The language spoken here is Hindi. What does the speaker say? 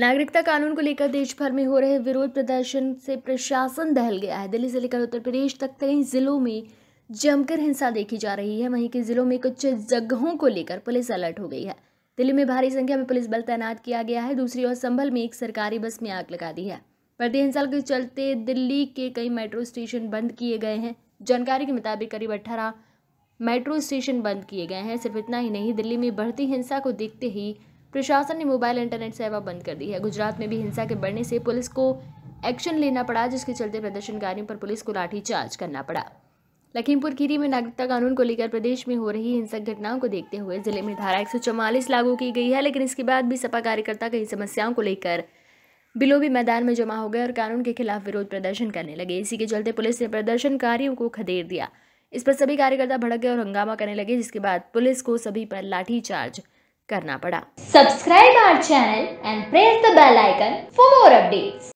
नागरिकता कानून को लेकर देश भर में हो रहे विरोध प्रदर्शन से प्रशासन दहल गया है दिल्ली से लेकर उत्तर प्रदेश तक कई जिलों में जमकर हिंसा देखी जा रही है वहीं के जिलों में कुछ जगहों को लेकर पुलिस अलर्ट हो गई है दिल्ली में भारी संख्या में पुलिस बल तैनात किया गया है दूसरी ओर संभल में एक सरकारी बस में आग लगा दी है बढ़ती हिंसा के चलते दिल्ली के कई मेट्रो स्टेशन बंद किए गए हैं जानकारी के मुताबिक करीब अट्ठारह मेट्रो स्टेशन बंद किए गए हैं सिर्फ इतना ही नहीं दिल्ली में बढ़ती हिंसा को देखते ही प्रशासन ने मोबाइल इंटरनेट सेवा बंद कर दी है गुजरात में भी हिंसा के बढ़ने से पुलिस को एक्शन लेना पड़ा जिसके चलते प्रदर्शनकारियों पर पुलिस को लाठीचार्ज करना पड़ा लखीमपुर खीरी में नागरिकता कानून को लेकर प्रदेश में हो रही हिंसक घटनाओं को देखते हुए जिले में धारा एक लागू की गई है लेकिन इसके बाद भी सपा कार्यकर्ता कई समस्याओं को लेकर बिलोबी मैदान में जमा हो गए और कानून के खिलाफ विरोध प्रदर्शन करने लगे इसी के चलते पुलिस ने प्रदर्शनकारियों को खदेड़ दिया इस पर सभी कार्यकर्ता भड़क गए और हंगामा करने लगे जिसके बाद पुलिस को सभी पर लाठीचार्ज करना पड़ा subscribe our channel and press the bell icon for more updates